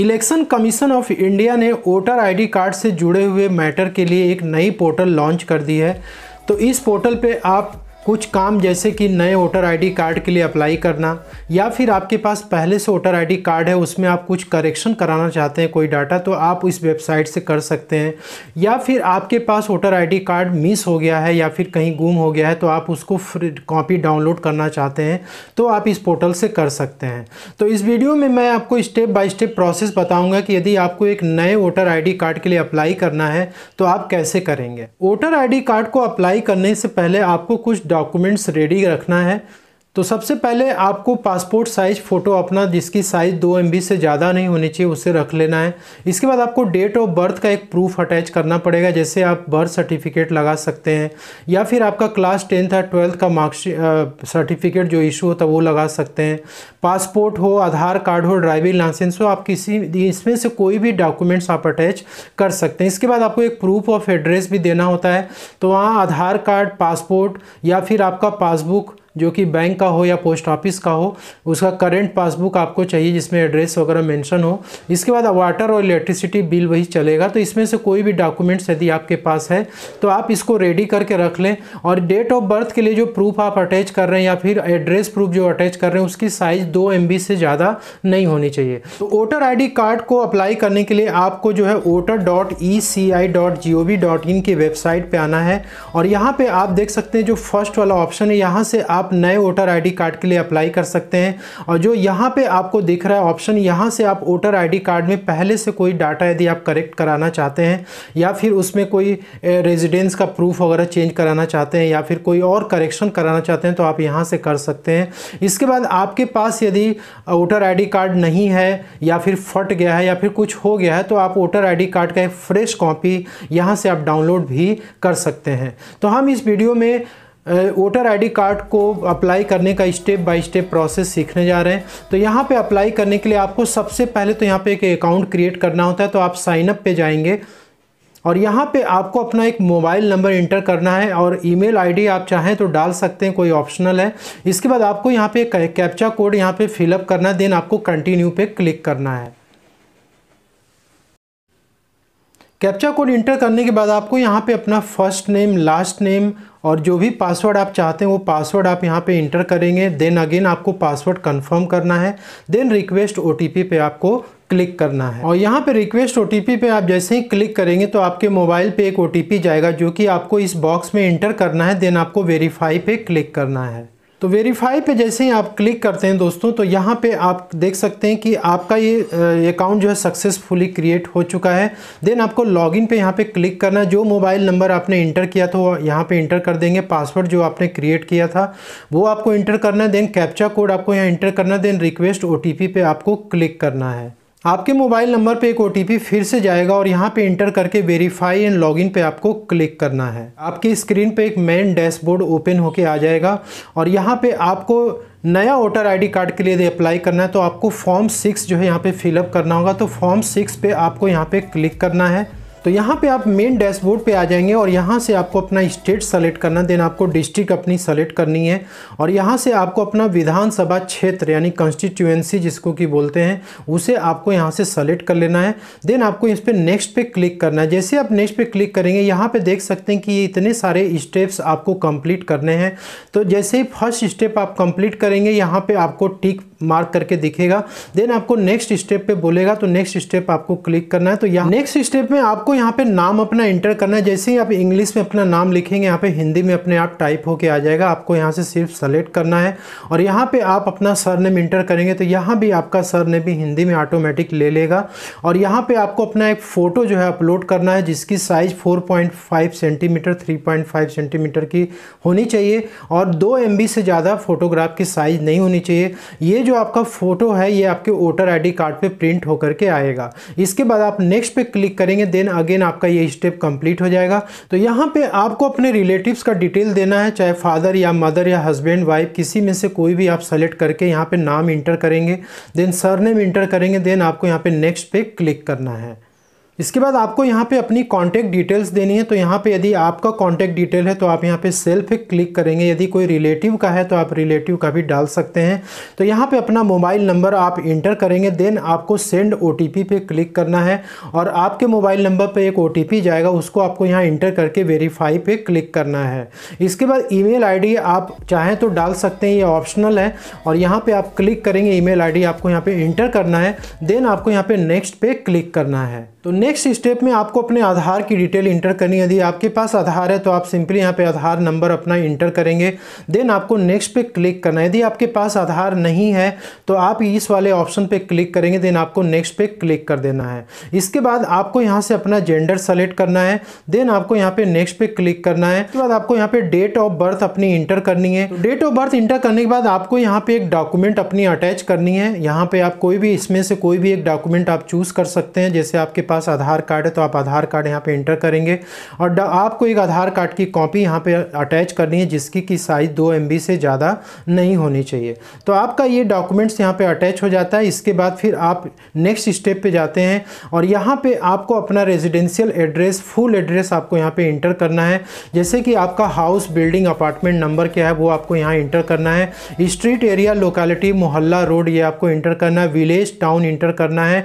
election commission of India ने voter ID card से जुड़े हुए मैटर के लिए एक नई पोर्टल लॉन्च कर दी है तो इस पोर्टल पे आप कुछ काम जैसे कि नए वोटर आईडी कार्ड के लिए अप्लाई करना या फिर आपके पास पहले से वोटर आईडी कार्ड है उसमें आप कुछ करेक्शन कराना चाहते हैं कोई डाटा तो आप इस वेबसाइट से कर सकते हैं या फिर आपके पास वोटर आईडी कार्ड मिस हो गया है या फिर कहीं गुम हो गया है तो आप उसको फ्री कॉपी डाउनलोड करना चाहते हैं तो आप इस पोर्टल से कर सकते हैं तो इस वीडियो में मैं आपको स्टेप बाय स्टेप प्रोसेस बताऊँगा कि यदि आपको एक नए वोटर आई कार्ड के लिए अप्लाई करना है तो आप कैसे करेंगे वोटर आई कार्ड को अप्लाई करने से पहले आपको कुछ डॉक्यूमेंट्स रेडी रखना है तो सबसे पहले आपको पासपोर्ट साइज़ फ़ोटो अपना जिसकी साइज़ दो एम से ज़्यादा नहीं होनी चाहिए उसे रख लेना है इसके बाद आपको डेट ऑफ बर्थ का एक प्रूफ अटैच करना पड़ेगा जैसे आप बर्थ सर्टिफिकेट लगा सकते हैं या फिर आपका क्लास टेंथ या ट्वेल्थ का मार्क्स सर्टिफिकेट जो इशू होता है वो लगा सकते हैं पासपोर्ट हो आधार कार्ड हो ड्राइविंग लाइसेंस हो आप किसी इसमें से कोई भी डॉक्यूमेंट्स आप अटैच कर सकते हैं इसके बाद आपको एक प्रूफ ऑफ एड्रेस भी देना होता है तो वहाँ आधार कार्ड पासपोर्ट या फिर आपका पासबुक जो कि बैंक का हो या पोस्ट ऑफिस का हो उसका करेंट पासबुक आपको चाहिए जिसमें एड्रेस वगैरह मेंशन हो इसके बाद वाटर और इलेक्ट्रिसिटी बिल वही चलेगा तो इसमें से कोई भी डॉक्यूमेंट्स यदि आपके पास है तो आप इसको रेडी करके रख लें और डेट ऑफ बर्थ के लिए जो प्रूफ आप अटैच कर रहे हैं या फिर एड्रेस प्रूफ जो अटैच कर रहे हैं उसकी साइज़ दो एम से ज़्यादा नहीं होनी चाहिए तो वोटर आई कार्ड को अप्लाई करने के लिए आपको जो है voter dot E C I dot G O V dot in की वेबसाइट पर आना है और यहाँ पर आप देख सकते हैं जो फर्स्ट वाला ऑप्शन है यहाँ से आप आप नए वोटर आईडी कार्ड के लिए अप्लाई कर सकते हैं और जो यहाँ पे आपको दिख रहा है ऑप्शन यहाँ से आप वोटर आईडी कार्ड में पहले से कोई डाटा यदि आप करेक्ट कराना चाहते हैं या फिर उसमें कोई रेजिडेंस का प्रूफ वगैरह चेंज कराना चाहते हैं या फिर कोई और करेक्शन कराना चाहते हैं तो आप यहाँ से कर सकते हैं इसके बाद आपके पास यदि वोटर आई कार्ड नहीं है या फिर फट गया है या फिर कुछ हो गया है तो आप वोटर आई कार्ड का एक फ्रेश कॉपी यहाँ से आप डाउनलोड भी कर सकते हैं तो हम इस वीडियो में वोटर आईडी कार्ड को अप्लाई करने का स्टेप बाय स्टेप प्रोसेस सीखने जा रहे हैं तो यहाँ पे अप्लाई करने के लिए आपको सबसे पहले तो यहाँ पे एक अकाउंट क्रिएट करना होता है तो आप साइनअप पे जाएंगे और यहाँ पे आपको अपना एक मोबाइल नंबर इंटर करना है और ईमेल आईडी आप चाहें तो डाल सकते हैं कोई ऑप्शनल है इसके बाद आपको यहाँ पे कैप्चा कोड यहाँ पे फिलअप करना है देन आपको कंटिन्यू पे क्लिक करना है कैप्चा कोड इंटर करने के बाद आपको यहाँ पे अपना फर्स्ट नेम लास्ट नेम और जो भी पासवर्ड आप चाहते हैं वो पासवर्ड आप यहाँ पे इंटर करेंगे देन अगेन आपको पासवर्ड कंफर्म करना है देन रिक्वेस्ट ओ पे आपको क्लिक करना है और यहाँ पे रिक्वेस्ट ओ पे आप जैसे ही क्लिक करेंगे तो आपके मोबाइल पे एक ओ जाएगा जो कि आपको इस बॉक्स में इंटर करना है देन आपको वेरीफाई पे क्लिक करना है तो वेरीफाई पे जैसे ही आप क्लिक करते हैं दोस्तों तो यहाँ पे आप देख सकते हैं कि आपका ये अकाउंट जो है सक्सेसफुली क्रिएट हो चुका है देन आपको लॉगिन पे यहाँ पे क्लिक करना है जो मोबाइल नंबर आपने इंटर किया था वो यहाँ पे इंटर कर देंगे पासवर्ड जो आपने क्रिएट किया था वो आपको इंटर करना है देन कैप्चा कोड आपको यहाँ इंटर करना है देन रिक्वेस्ट ओ पे आपको क्लिक करना है आपके मोबाइल नंबर पे एक ओ फिर से जाएगा और यहाँ पे इंटर करके वेरीफाई एंड लॉगिन पे आपको क्लिक करना है आपकी स्क्रीन पे एक मेन डैशबोर्ड ओपन होके आ जाएगा और यहाँ पे आपको नया वोटर आईडी कार्ड के लिए यदि अप्लाई करना है तो आपको फॉर्म सिक्स जो है यहाँ पे फिलअप करना होगा तो फॉर्म सिक्स पे आपको यहाँ पे क्लिक करना है तो यहाँ पे आप मेन डैशबोर्ड पे आ जाएंगे और यहाँ से आपको अपना स्टेट सेलेक्ट करना देन आपको डिस्ट्रिक्ट अपनी सेलेक्ट करनी है और यहाँ से आपको अपना विधानसभा क्षेत्र यानी कॉन्स्टिट्यूएंसी जिसको कि बोलते हैं उसे आपको यहाँ से सेलेक्ट कर लेना है देन आपको इस पर नेक्स्ट पे क्लिक करना है जैसे आप नेक्स्ट पे क्लिक करेंगे यहाँ पर देख सकते हैं कि ये इतने सारे स्टेप्स आपको कंप्लीट करने हैं तो जैसे ही फर्स्ट स्टेप आप कंप्लीट करेंगे यहाँ पर आपको टिक मार्क करके दिखेगा देन आपको नेक्स्ट स्टेप पे बोलेगा तो नेक्स्ट स्टेप आपको क्लिक करना है तो यहाँ नेक्स्ट स्टेप में आपको यहाँ पे नाम अपना एंटर करना है जैसे ही आप इंग्लिश में अपना नाम लिखेंगे यहाँ पे हिंदी में अपने आप टाइप होके आ जाएगा आपको यहाँ से सिर्फ सेलेक्ट करना है और यहाँ पे आप अपना सर नेम इंटर करेंगे तो यहाँ भी आपका सर नेम भी हिंदी में ऑटोमेटिक ले लेगा और यहाँ पर आपको अपना एक फ़ोटो जो है अपलोड करना है जिसकी size four centimetre three centimetre की होनी चाहिए और दो एम से ज़्यादा फ़ोटोग्राफ की साइज़ नहीं होनी चाहिए ये जो जो आपका फ़ोटो है ये आपके वोटर आईडी कार्ड पे प्रिंट होकर के आएगा इसके बाद आप नेक्स्ट पे क्लिक करेंगे देन अगेन आपका ये स्टेप कंप्लीट हो जाएगा तो यहाँ पे आपको अपने रिलेटिव्स का डिटेल देना है चाहे फादर या मदर या हस्बैंड वाइफ किसी में से कोई भी आप सेलेक्ट करके यहाँ पर नाम इंटर करेंगे देन सर इंटर करेंगे देन आपको यहाँ पर नेक्स्ट पे क्लिक करना है इसके बाद आपको यहाँ पे अपनी कॉन्टैक्ट डिटेल्स देनी है तो यहाँ पे यदि आपका कॉन्टैक्ट डिटेल है तो आप यहाँ पे सेल्फ पे क्लिक करेंगे यदि कोई रिलेटिव का है तो आप रिलेटिव का भी डाल सकते हैं तो यहाँ पे अपना मोबाइल नंबर आप इंटर करेंगे देन आपको सेंड ओ पे क्लिक करना है और आपके मोबाइल नंबर पर एक ओ जाएगा उसको आपको यहाँ इंटर करके वेरीफाई पर क्लिक करना है इसके बाद ई मेल आप चाहें तो डाल सकते हैं ये ऑप्शनल है और यहाँ पर आप क्लिक करेंगे ई मेल आपको यहाँ पर इंटर करना है देन आपको यहाँ पर नेक्स्ट पे क्लिक करना है तो नेक्स्ट स्टेप में आपको अपने आधार की डिटेल इंटर करनी है यदि आपके पास आधार है तो आप सिंपली यहाँ पे आधार नंबर अपना इंटर करेंगे देन आपको नेक्स्ट पे क्लिक करना है यदि आपके पास आधार नहीं है तो आप इस वाले ऑप्शन पे क्लिक करेंगे देन आपको नेक्स्ट पे क्लिक कर देना है इसके बाद आपको यहाँ से अपना जेंडर सेलेक्ट करना है देन आपको यहाँ पे नेक्स्ट पे क्लिक करना है उसके बाद आपको यहाँ पे डेट ऑफ बर्थ अपनी इंटर करनी है डेट ऑफ बर्थ इंटर करने के बाद आपको यहाँ पे एक डॉक्यूमेंट अपनी अटैच करनी है यहाँ पे आप कोई भी इसमें से कोई भी एक डॉक्यूमेंट आप चूज़ कर सकते हैं जैसे आपके पास आधार कार्ड है तो आप आधार कार्ड यहाँ पे इंटर करेंगे और आपको एक आधार कार्ड की कॉपी यहाँ पे अटैच करनी है जिसकी की साइज़ दो एम से ज़्यादा नहीं होनी चाहिए तो आपका ये डॉक्यूमेंट्स यहाँ पर अटैच हो जाता है इसके बाद फिर आप नेक्स्ट स्टेप पर जाते हैं और यहाँ पर आपको अपना रेजिडेंशियल एड्रेस फुल एड्रेस आपको यहाँ पर इंटर करना है जैसे कि आपका हाउस बिल्डिंग अपार्टमेंट नंबर क्या है वो आपको यहाँ इंटर करना है स्ट्रीट एरिया लोकेलिटी मोहल्ला रोड ये आपको इंटर करना है विलेज टाउन इंटर करना है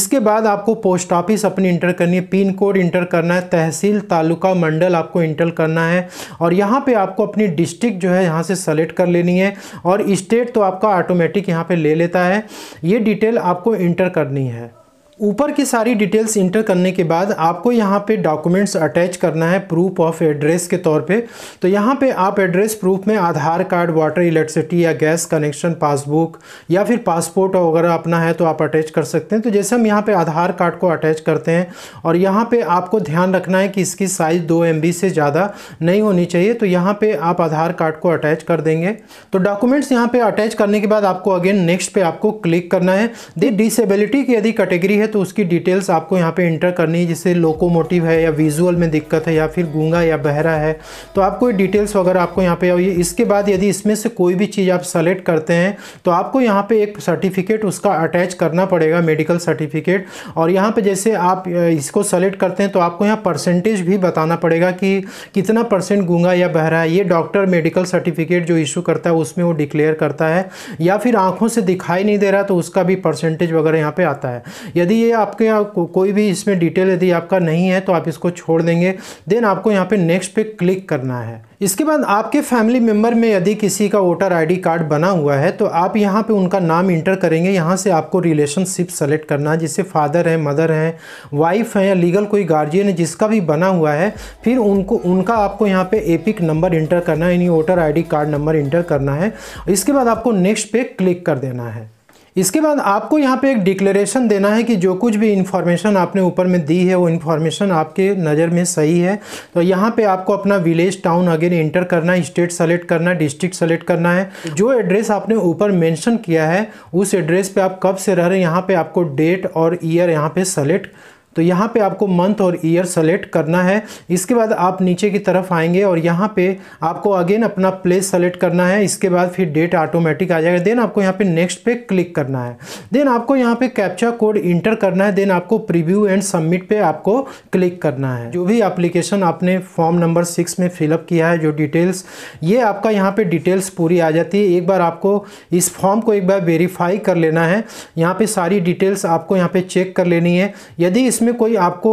इसके बाद आपको पोस्ट ऑफिस वापस अपनी इंटर करनी है पिन कोड इंटर करना है तहसील तालुका मंडल आपको इंटर करना है और यहाँ पे आपको अपनी डिस्ट्रिक्ट जो है यहाँ से सेलेक्ट कर लेनी है और स्टेट तो आपका ऑटोमेटिक यहाँ पे ले लेता है ये डिटेल आपको इंटर करनी है ऊपर की सारी डिटेल्स इंटर करने के बाद आपको यहाँ पे डॉक्यूमेंट्स अटैच करना है प्रूफ ऑफ एड्रेस के तौर पे तो यहाँ पे आप एड्रेस प्रूफ में आधार कार्ड वाटर इलेक्ट्रिसिटी या गैस कनेक्शन पासबुक या फिर पासपोर्ट वगैरह अपना है तो आप अटैच कर सकते हैं तो जैसे हम यहाँ पे आधार कार्ड को अटैच करते हैं और यहाँ पर आपको ध्यान रखना है कि इसकी साइज़ दो एम से ज़्यादा नहीं होनी चाहिए तो यहाँ पर आप आधार कार्ड को अटैच कर देंगे तो डॉक्यूमेंट्स यहाँ पर अटैच करने के बाद आपको अगेन नेक्स्ट पर आपको क्लिक करना है दी डिसेबिलिटी की यदि कैटेगरी है है तो उसकी डिटेल्स आपको यहाँ पे इंटर करनी है जैसे लोकोमोटिव है या विजुअल में दिक्कत है या फिर गूंगा या बहरा है तो आपको डिटेल्स वगैरह आपको यहाँ पे ये इसके बाद यदि इसमें से कोई भी चीज़ आप सेलेक्ट करते हैं तो आपको यहाँ पर एक सर्टिफिकेट उसका अटैच करना पड़ेगा मेडिकल सर्टिफिकेट और यहाँ पर जैसे आप इसको सेलेक्ट करते हैं तो आपको यहाँ परसेंटेज भी बताना पड़ेगा कि कितना परसेंट गूंगा या बहरा है ये डॉक्टर मेडिकल सर्टिफिकेट जो इशू करता है उसमें वो डिक्लेयर करता है या फिर आंखों से दिखाई नहीं दे रहा तो उसका भी परसेंटेज वगैरह यहाँ पे आता है यदि यदि ये आपके यहाँ को, कोई भी इसमें डिटेल यदि आपका नहीं है तो आप इसको छोड़ देंगे देन आपको यहाँ पे नेक्स्ट पे क्लिक करना है इसके बाद आपके फैमिली मेम्बर में यदि किसी का वोटर आईडी कार्ड बना हुआ है तो आप यहाँ पे उनका नाम इंटर करेंगे यहाँ से आपको रिलेशनशिप सेलेक्ट करना है जिससे फादर है मदर है वाइफ है या लीगल कोई गार्जियन है जिसका भी बना हुआ है फिर उनको उनका आपको यहाँ पे एपिक नंबर इंटर करना है यानी voter ID card number enter करना है इसके बाद आपको नेक्स्ट पे क्लिक कर देना है इसके बाद आपको यहाँ पे एक डिक्लेरेशन देना है कि जो कुछ भी इन्फॉर्मेशन आपने ऊपर में दी है वो इन्फॉर्मेशन आपके नज़र में सही है तो यहाँ पे आपको अपना विलेज टाउन अगेन इंटर करना है स्टेट सेलेक्ट करना है डिस्ट्रिक्ट सेलेक्ट करना है जो एड्रेस आपने ऊपर मेंशन किया है उस एड्रेस पे आप कब से रह रहे हैं यहाँ पर आपको डेट और ईयर यहाँ पर सेलेक्ट तो यहाँ पे आपको मंथ और ईयर सेलेक्ट करना है इसके बाद आप नीचे की तरफ आएंगे और यहाँ पे आपको अगेन अपना प्लेस सेलेक्ट करना है इसके बाद फिर डेट ऑटोमेटिक आ जाएगा देन आपको यहाँ पे नेक्स्ट पे क्लिक करना है देन आपको यहाँ पे कैप्चा कोड इंटर करना है देन आपको प्रीव्यू एंड सबमिट पे आपको क्लिक करना है जो भी अप्लीकेशन आपने फॉर्म नंबर सिक्स में फिलअप किया है जो डिटेल्स ये आपका यहाँ पर डिटेल्स पूरी आ जाती है एक बार आपको इस फॉर्म को एक बार वेरीफाई कर लेना है यहाँ पर सारी डिटेल्स आपको यहाँ पर चेक कर लेनी है यदि इसमें इसमें कोई आपको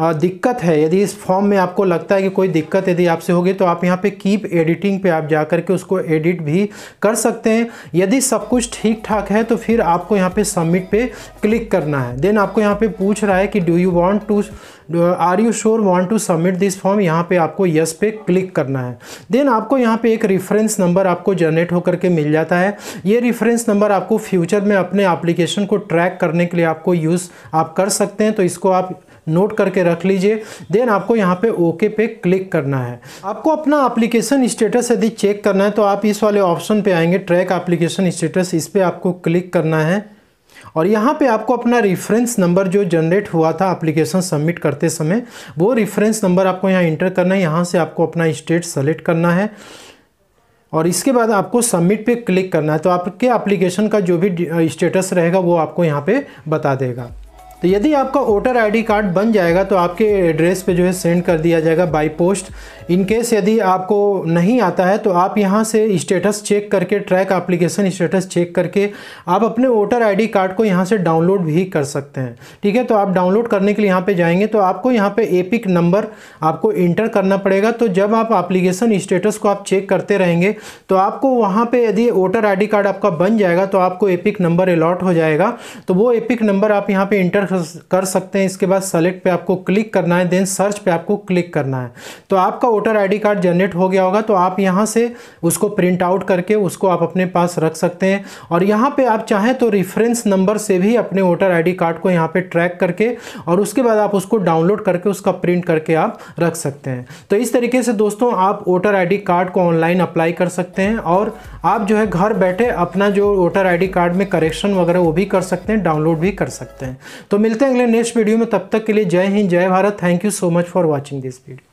दिक्कत है यदि इस फॉर्म में आपको लगता है कि कोई दिक्कत यदि आपसे होगी तो आप यहाँ पे कीप एडिटिंग पे आप जा करके उसको एडिट भी कर सकते हैं यदि सब कुछ ठीक ठाक है तो फिर आपको यहाँ पे सबमिट पे क्लिक करना है देन आपको यहाँ पे पूछ रहा है कि do you want to are you sure want to submit this form यहाँ पे आपको यस पे क्लिक करना है देन आपको यहाँ पे एक रेफरेंस नंबर आपको जनरेट होकर के मिल जाता है ये रेफरेंस नंबर आपको फ्यूचर में अपने एप्लीकेशन को ट्रैक करने के लिए आपको यूज़ आप कर सकते हैं तो इसको आप नोट करके रख लीजिए देन आपको यहाँ पे ओके पे क्लिक करना है आपको अपना एप्लीकेशन स्टेटस यदि चेक करना है तो आप इस वाले ऑप्शन पे आएंगे ट्रैक एप्लीकेशन स्टेटस इस पर आपको क्लिक करना है और यहाँ पे आपको अपना रेफरेंस नंबर जो जनरेट हुआ था एप्लीकेशन सबमिट करते समय वो रेफरेंस नंबर आपको यहाँ इंटर करना है यहाँ से आपको अपना स्टेट सेलेक्ट करना है और इसके बाद आपको सबमिट पे क्लिक करना है तो आपके एप्लीकेशन का जो भी स्टेटस रहेगा वो आपको यहाँ पे बता देगा तो यदि आपका वोटर आईडी कार्ड बन जाएगा तो आपके एड्रेस पे जो है सेंड कर दिया जाएगा बाय पोस्ट इन केस यदि आपको नहीं आता है तो आप यहाँ से स्टेटस चेक करके ट्रैक एप्लीकेशन स्टेटस चेक करके आप अपने वोटर आईडी कार्ड को यहाँ से डाउनलोड भी कर सकते हैं ठीक है तो आप डाउनलोड करने के लिए यहाँ पर जाएंगे तो आपको यहाँ पर एपिक नंबर आपको इंटर करना पड़ेगा तो जब आप एप्लीकेशन स्टेटस को आप चेक करते रहेंगे तो आपको वहाँ पर यदि वोटर आई कार्ड आपका बन जाएगा तो आपको एपिक नंबर अलॉट हो जाएगा तो वो एपिक नंबर आप यहाँ पर इंटर कर सकते हैं इसके बाद सेलेक्ट पे आपको क्लिक करना है देन सर्च पे आपको क्लिक करना है तो आपका वोटर आईडी कार्ड जनरेट हो गया होगा तो आप यहाँ से उसको प्रिंट आउट करके उसको आप अपने पास रख सकते हैं और यहाँ पे आप चाहें तो रेफरेंस नंबर से भी अपने वोटर आई कार्ड को यहाँ पर ट्रैक करके और उसके बाद आप उसको डाउनलोड करके उसका प्रिंट करके आप रख सकते हैं तो इस तरीके से दोस्तों आप वोटर आई कार्ड को ऑनलाइन अप्लाई कर सकते हैं और आप जो है घर बैठे अपना जो वोटर आई कार्ड में करेक्शन वगैरह वो भी कर सकते हैं डाउनलोड भी कर सकते हैं तो मिलते हैं अगले नेक्स्ट वीडियो में तब तक के लिए जय हिंद जय Bharat thank you so much for watching this video